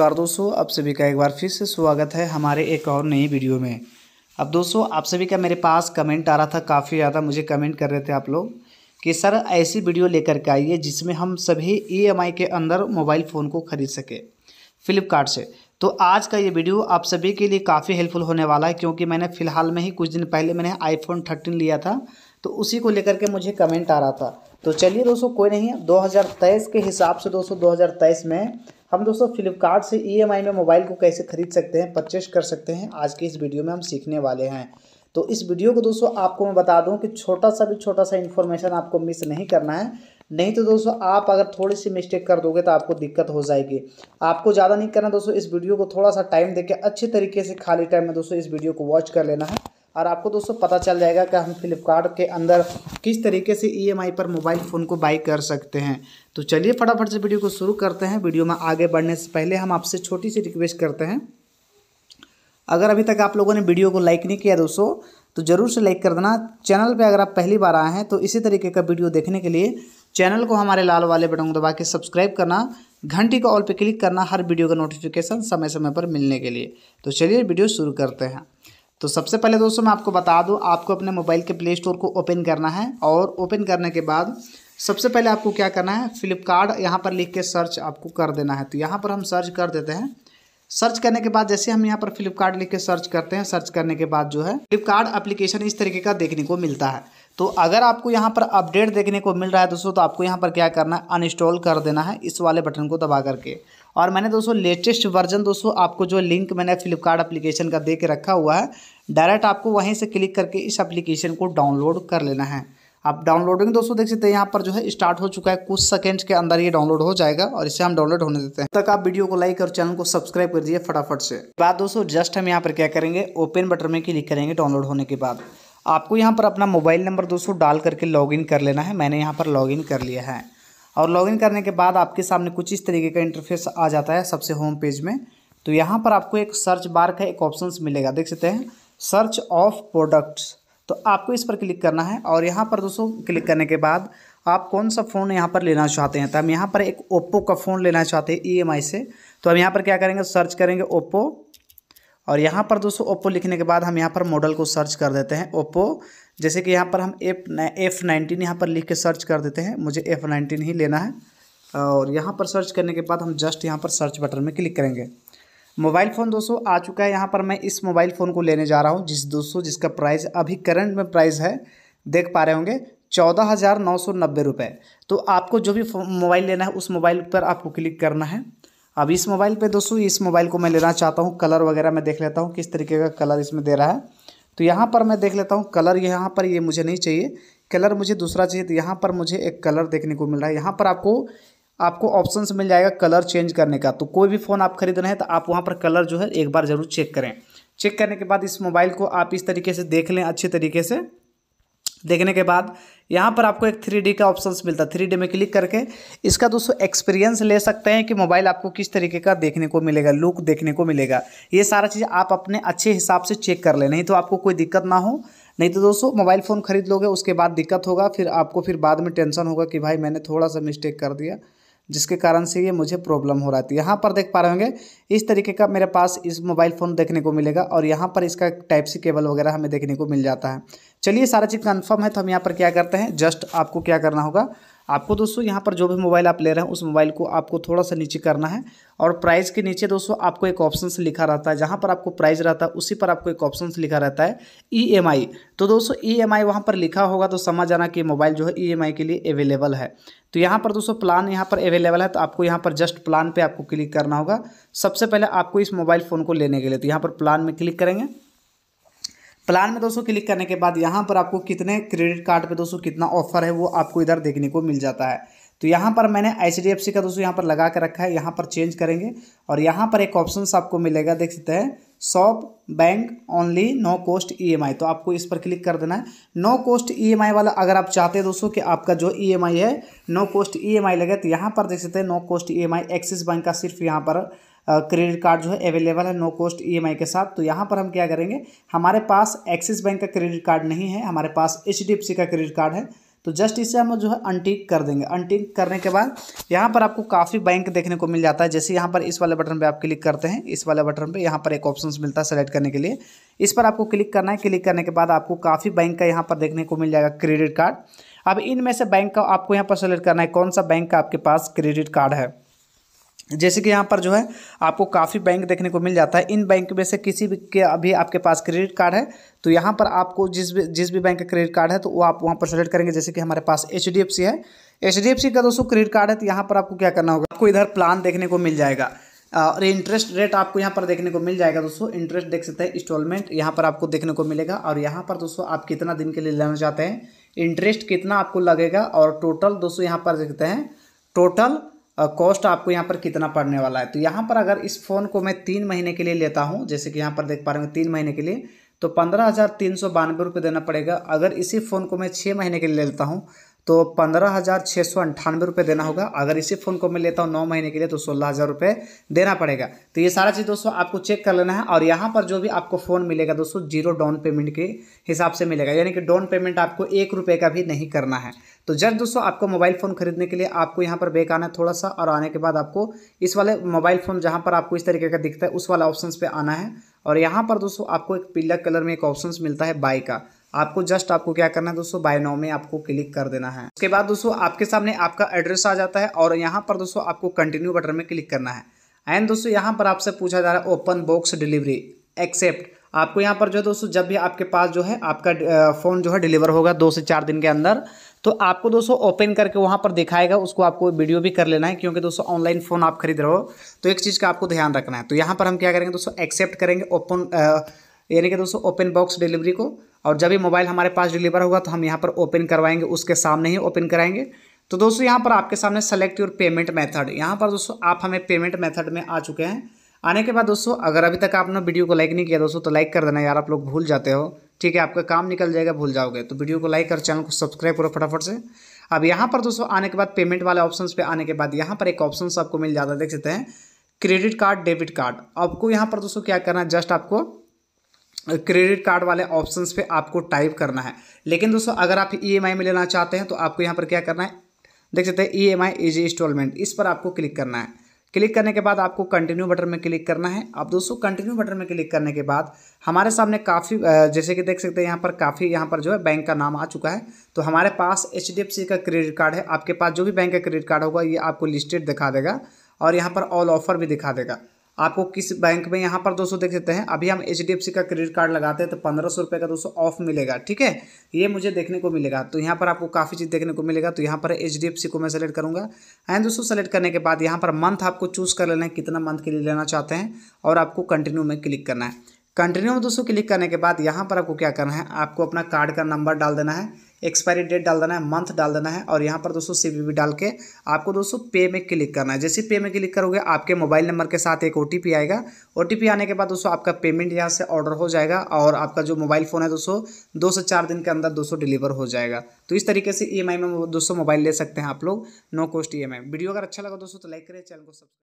नमस्कार दोस्तों आप सभी का एक बार फिर से स्वागत है हमारे एक और नई वीडियो में अब दोस्तों आप सभी का मेरे पास कमेंट आ रहा था काफ़ी ज़्यादा मुझे कमेंट कर रहे थे आप लोग कि सर ऐसी वीडियो लेकर के आइए जिसमें हम सभी ई e के अंदर मोबाइल फ़ोन को ख़रीद सके फ्लिपकार्ट से तो आज का ये वीडियो आप सभी के लिए काफ़ी हेल्पफुल होने वाला है क्योंकि मैंने फ़िलहाल में ही कुछ दिन पहले मैंने आईफोन थर्टीन लिया था तो उसी को लेकर के मुझे कमेंट आ रहा था तो चलिए दोस्तों कोई नहीं दो के हिसाब से दोस्तों दो में हम दोस्तों फ्लिपकार्ट से ई e में मोबाइल को कैसे खरीद सकते हैं परचेस कर सकते हैं आज के इस वीडियो में हम सीखने वाले हैं तो इस वीडियो को दोस्तों आपको मैं बता दूं कि छोटा सा भी छोटा सा इन्फॉर्मेशन आपको मिस नहीं करना है नहीं तो दोस्तों आप अगर थोड़ी सी मिस्टेक कर दोगे तो आपको दिक्कत हो जाएगी आपको ज़्यादा नहीं करना दोस्तों इस वीडियो को थोड़ा सा टाइम देके अच्छे तरीके से खाली टाइम में दोस्तों इस वीडियो को वॉच कर लेना है और आपको दोस्तों पता चल जाएगा कि हम फ्लिपकार्ट के अंदर किस तरीके से ईएमआई e पर मोबाइल फ़ोन को बाई कर सकते हैं तो चलिए फटाफट से वीडियो को शुरू करते हैं वीडियो में आगे बढ़ने से पहले हम आपसे छोटी सी रिक्वेस्ट करते हैं अगर अभी तक आप लोगों ने वीडियो को लाइक नहीं किया दोस्तों तो ज़रूर से लाइक कर देना चैनल पर अगर आप पहली बार आए हैं तो इसी तरीके का वीडियो देखने के लिए चैनल को हमारे लाल वाले बटन को दबा के सब्सक्राइब करना घंटी का ऑल पे क्लिक करना हर वीडियो का नोटिफिकेशन समय समय पर मिलने के लिए तो चलिए वीडियो शुरू करते हैं तो सबसे पहले दोस्तों मैं आपको बता दूं आपको अपने मोबाइल के प्ले स्टोर को ओपन करना है और ओपन करने के बाद सबसे पहले आपको क्या करना है फ्लिपकार्ट यहाँ पर लिख के सर्च आपको कर देना है तो यहाँ पर हम सर्च कर देते हैं सर्च करने के बाद जैसे हम यहाँ पर फ्लिपकार्ट लिख के सर्च करते हैं सर्च करने के बाद जो है फ्लिपकार्ट एप्लीकेशन इस तरीके का देखने को मिलता है तो अगर आपको यहाँ पर अपडेट देखने को मिल रहा है दोस्तों तो आपको यहाँ पर क्या करना है अनइंस्टॉल कर देना है इस वाले बटन को दबा करके और मैंने दोस्तों लेटेस्ट वर्जन दोस्तों आपको जो लिंक मैंने फ्लिपकार्ट एप्लीकेशन का दे के रखा हुआ है डायरेक्ट आपको वहीं से क्लिक करके इस एप्लीकेशन को डाउनलोड कर लेना है आप डाउनलोडिंग दोस्तों देख सकते हैं यहाँ पर जो है स्टार्ट हो चुका है कुछ सेकंड के अंदर ये डाउनलोड हो जाएगा और इसे हम डाउनलोड होने देते हैं तक आप वीडियो को लाइक और चैनल को सब्सक्राइब कर दीजिए फटाफट से बाद दोस्तों जस्ट हम यहाँ पर क्या करेंगे ओपन बटन में क्लिक करेंगे डाउनलोड होने के बाद आपको यहाँ पर अपना मोबाइल नंबर दोस्तों डाल करके लॉग कर लेना है मैंने यहाँ पर लॉग कर लिया है और लॉगिन करने के बाद आपके सामने कुछ इस तरीके का इंटरफेस आ जाता है सबसे होम पेज में तो यहाँ पर आपको एक सर्च बार का एक ऑप्शन मिलेगा देख सकते हैं सर्च ऑफ प्रोडक्ट्स तो आपको इस पर क्लिक करना है और यहाँ पर दोस्तों क्लिक करने के बाद आप कौन सा फ़ोन यहाँ पर लेना चाहते हैं तो हम यहाँ पर एक ओप्पो का फ़ोन लेना चाहते हैं ई e से तो हम यहाँ पर क्या करेंगे सर्च करेंगे ओप्पो और यहाँ पर दोस्तों ओप्पो लिखने के बाद हम यहाँ पर मॉडल को सर्च कर देते हैं ओप्पो जैसे कि यहाँ पर हम एफ एफ नाइनटीन यहाँ पर लिख के सर्च कर देते हैं मुझे एफ नाइनटीन ही लेना है और यहाँ पर सर्च करने के बाद हम जस्ट यहाँ पर सर्च बटन में क्लिक करेंगे मोबाइल फ़ोन दोस्तों आ चुका है यहाँ पर मैं इस मोबाइल फ़ोन को लेने जा रहा हूँ जिस दोस्तों जिसका प्राइस अभी करंट में प्राइस है देख पा रहे होंगे चौदह हज़ार नौ सौ नब्बे रुपये तो आपको जो भी मोबाइल लेना है उस मोबाइल पर आपको क्लिक करना है अब इस मोबाइल पे दोस्तों इस मोबाइल को मैं लेना चाहता हूँ कलर वगैरह मैं देख लेता हूँ किस तरीके का कलर इसमें दे रहा है तो यहाँ पर मैं देख लेता हूँ कलर यहाँ पर ये मुझे नहीं चाहिए कलर मुझे दूसरा चाहिए तो यहाँ पर मुझे एक कलर देखने को मिल रहा है यहाँ पर आपको आपको ऑप्शन मिल जाएगा कलर चेंज करने का तो कोई भी फ़ोन आप खरीद रहे हैं तो आप वहाँ पर कलर जो है एक बार ज़रूर चेक करें चेक करने के बाद इस मोबाइल को आप इस तरीके से देख लें अच्छे तरीके से देखने के बाद यहाँ पर आपको एक थ्री का ऑप्शन मिलता है थ्री में क्लिक करके इसका दोस्तों एक्सपीरियंस ले सकते हैं कि मोबाइल आपको किस तरीके का देखने को मिलेगा लुक देखने को मिलेगा ये सारा चीज़ आप अपने अच्छे हिसाब से चेक कर लें नहीं तो आपको कोई दिक्कत ना हो नहीं तो दोस्तों मोबाइल फ़ोन खरीद लोगे उसके बाद दिक्कत होगा फिर आपको फिर बाद में टेंशन होगा कि भाई मैंने थोड़ा सा मिस्टेक कर दिया जिसके कारण से ये मुझे प्रॉब्लम हो रहा है तो यहाँ पर देख पा रहे होंगे इस तरीके का मेरे पास इस मोबाइल फ़ोन देखने को मिलेगा और यहाँ पर इसका टाइप सी केबल वगैरह हमें देखने को मिल जाता है चलिए सारा चीज़ कन्फर्म है तो हम यहाँ पर क्या करते हैं जस्ट आपको क्या करना होगा आपको दोस्तों यहाँ पर जो भी मोबाइल आप ले रहे हैं उस मोबाइल को आपको थोड़ा सा नीचे करना है और प्राइस के नीचे दोस्तों आपको एक ऑप्शन से लिखा रहता है जहाँ पर आपको प्राइस रहता है उसी पर आपको एक ऑप्शन लिखा रहता है ई e तो दोस्तों ई e एम वहाँ पर लिखा होगा तो समझ जाना कि मोबाइल जो है ई e के लिए अवेलेबल है तो यहाँ पर दोस्तों प्लान यहाँ पर अवेलेबल है तो आपको यहाँ पर जस्ट प्लान पर आपको क्लिक करना होगा सबसे पहले आपको इस मोबाइल फ़ोन को लेने के लिए तो यहाँ पर प्लान में क्लिक करेंगे प्लान में दोस्तों क्लिक करने के बाद यहाँ पर आपको कितने क्रेडिट कार्ड पे दोस्तों कितना ऑफर है वो आपको इधर देखने को मिल जाता है तो यहाँ पर मैंने एच का दोस्तों यहाँ पर लगा कर रखा है यहाँ पर चेंज करेंगे और यहाँ पर एक ऑप्शन आपको मिलेगा देख सकते हैं shop bank only no cost E तो आपको इस पर क्लिक कर देना है नो कॉस्ट ई वाला अगर आप चाहते हैं दोस्तों कि आपका जो ई e है नो कॉस्ट ई लगे तो यहाँ पर देख सकते हैं no cost EMI Axis bank का सिर्फ यहाँ पर क्रेडिट कार्ड जो है अवेलेबल है नो कॉस्ट ई के साथ तो यहाँ पर हम क्या करेंगे हमारे पास एक्सिस बैंक का क्रेडिट कार्ड नहीं है हमारे पास एच का क्रेडिट कार्ड है तो जस्ट इसे हम जो है अनटिक कर देंगे अनटिक करने के बाद यहाँ पर आपको काफ़ी बैंक देखने को मिल जाता है जैसे यहाँ पर इस वाले बटन पे आप क्लिक करते हैं इस वाले बटन पे यहाँ पर एक ऑप्शन मिलता है सेलेक्ट करने के लिए इस पर आपको क्लिक करना है क्लिक करने के बाद आपको काफ़ी बैंक का यहाँ पर देखने को मिल जाएगा क्रेडिट कार्ड अब इनमें से बैंक का आपको यहाँ पर सेलेक्ट करना है कौन सा बैंक का आपके पास क्रेडिट कार्ड है जैसे कि यहाँ पर जो है आपको काफ़ी बैंक देखने को मिल जाता है इन बैंक में से किसी भी के अभी आपके पास क्रेडिट कार्ड है तो यहाँ पर आपको जिस भी जिस भी बैंक का क्रेडिट कार्ड है तो वो आप वहाँ पर सेलेक्ट करेंगे जैसे कि हमारे पास एच है एच का दोस्तों क्रेडिट कार्ड है तो यहाँ पर आपको क्या करना होगा आपको इधर प्लान देखने को मिल जाएगा और इंटरेस्ट रेट आपको यहाँ पर देखने को मिल जाएगा दोस्तों इंटरेस्ट देख सकते हैं इंस्टॉलमेंट यहाँ पर आपको देखने को मिलेगा और यहाँ पर दोस्तों आप कितना दिन के लिए लेना चाहते हैं इंटरेस्ट कितना आपको लगेगा और टोटल दोस्तों यहाँ पर देखते हैं टोटल कॉस्ट आपको यहाँ पर कितना पड़ने वाला है तो यहाँ पर अगर इस फ़ोन को मैं तीन महीने के लिए लेता हूँ जैसे कि यहाँ पर देख पा रहे हैं तीन महीने के लिए तो पंद्रह हज़ार तीन सौ बानवे रुपये देना पड़ेगा अगर इसी फ़ोन को मैं छः महीने के लिए लेता हूँ तो पंद्रह हज़ार छः सौ अंठानवे रुपये देना होगा अगर इसी फ़ोन को मैं लेता हूँ नौ महीने के लिए तो सोलह हज़ार रुपये देना पड़ेगा तो ये सारा चीज़ दोस्तों आपको चेक कर लेना है और यहाँ पर जो भी आपको फ़ोन मिलेगा दोस्तों जीरो डाउन पेमेंट के हिसाब से मिलेगा यानी कि डाउन पेमेंट आपको एक रुपये का भी नहीं करना है तो जस्ट दोस्तों आपको मोबाइल फ़ोन खरीदने के लिए आपको यहाँ पर बेक आना है थोड़ा सा और आने के बाद आपको इस वाले मोबाइल फ़ोन जहाँ पर आपको इस तरीके का दिखता है उस वाला ऑप्शन पर आना है और यहाँ पर दोस्तों आपको एक पीला कलर में एक ऑप्शन मिलता है बाई का आपको जस्ट आपको क्या करना है दोस्तों बाय नाउ में आपको क्लिक कर देना है उसके बाद दोस्तों आपके सामने आपका एड्रेस आ जाता है और यहाँ पर दोस्तों आपको कंटिन्यू बटन में क्लिक करना है एंड दोस्तों यहाँ पर आपसे पूछा जा रहा है ओपन बॉक्स डिलीवरी एक्सेप्ट आपको यहाँ पर जो है दोस्तों जब भी आपके पास जो है आपका फ़ोन जो है डिलीवर होगा दो से चार दिन के अंदर तो आपको दोस्तों ओपन करके वहाँ पर दिखाएगा उसको आपको वीडियो भी कर लेना है क्योंकि दोस्तों ऑनलाइन फ़ोन आप खरीद रहे हो तो एक चीज़ का आपको ध्यान रखना है तो यहाँ पर हम क्या करेंगे दोस्तों एक्सेप्ट करेंगे ओपन यानी कि दोस्तों ओपन बॉक्स डिलीवरी को और जब भी मोबाइल हमारे पास डिलीवर होगा तो हम यहाँ पर ओपन करवाएंगे उसके सामने ही ओपन कराएंगे तो दोस्तों यहाँ पर आपके सामने सेलेक्ट योर पेमेंट मेथड यहाँ पर दोस्तों आप हमें पेमेंट मेथड में आ चुके हैं आने के बाद दोस्तों अगर अभी तक आपने वीडियो को लाइक नहीं किया दोस्तों तो लाइक कर देना यार आप लोग भूल जाते हो ठीक है आपका काम निकल जाएगा भूल जाओगे तो वीडियो को लाइक और चैनल को सब्सक्राइब करो फटाफट से अब यहाँ पर दोस्तों आने के बाद पेमेंट वाले ऑप्शन पर आने के बाद यहाँ पर एक ऑप्शन आपको मिल जाता है देख सकते हैं क्रेडिट कार्ड डेबिट कार्ड आपको यहाँ पर दोस्तों क्या करना है जस्ट आपको क्रेडिट कार्ड वाले ऑप्शन पे आपको टाइप करना है लेकिन दोस्तों अगर आप ई e में लेना चाहते हैं तो आपको यहाँ पर क्या करना है देख सकते हैं ई एम आई इंस्टॉलमेंट इस पर आपको क्लिक करना है क्लिक करने के बाद आपको कंटिन्यू बटन में क्लिक करना है अब दोस्तों कंटिन्यू बटन में क्लिक करने के बाद हमारे सामने काफ़ी जैसे कि देख सकते हैं यहाँ पर काफ़ी यहाँ पर जो है बैंक का नाम आ चुका है तो हमारे पास एच का क्रेडिट कार्ड है आपके पास जो भी बैंक का क्रेडिट कार्ड होगा ये आपको लिस्टेड दिखा देगा और यहाँ पर ऑल ऑफर भी दिखा देगा आपको किस बैंक में यहाँ पर दोस्तों देख सकते हैं अभी हम एच का क्रेडिट कार्ड लगाते हैं तो पंद्रह सौ रुपये का दोस्तों ऑफ मिलेगा ठीक है ये मुझे देखने को मिलेगा तो यहाँ पर आपको काफ़ी चीज़ देखने को मिलेगा तो यहाँ पर एच को मैं सेलेक्ट करूँगा एंड दोस्तों सेलेक्ट करने के बाद यहाँ पर मंथ आपको चूज़ कर लेना है कितना मंथ के लिए लेना चाहते हैं और आपको कंटिन्यू में क्लिक करना है कंटिन्यू में दोस्तों क्लिक करने के बाद यहाँ पर आपको क्या करना है आपको अपना कार्ड का नंबर डाल देना है एक्सपायरी डेट डाल देना है मंथ डाल देना है और यहाँ पर दोस्तों सी डाल के आपको दोस्तों पे में क्लिक करना है जैसे पे में क्लिक करोगे आपके मोबाइल नंबर के साथ एक ओ आएगा ओ आने के बाद दोस्तों आपका पेमेंट यहाँ से ऑर्डर हो जाएगा और आपका जो मोबाइल फ़ोन है दोस्तों दो से चार दिन के अंदर दोस्तों डिलीवर हो जाएगा तो इस तरीके से ई e में दोस्तों मोबाइल ले सकते हैं आप लोग नो कॉस्ट ई वीडियो अगर अच्छा लगा दोस्तों तो लाइक करें चैनल को सब्सक्राइब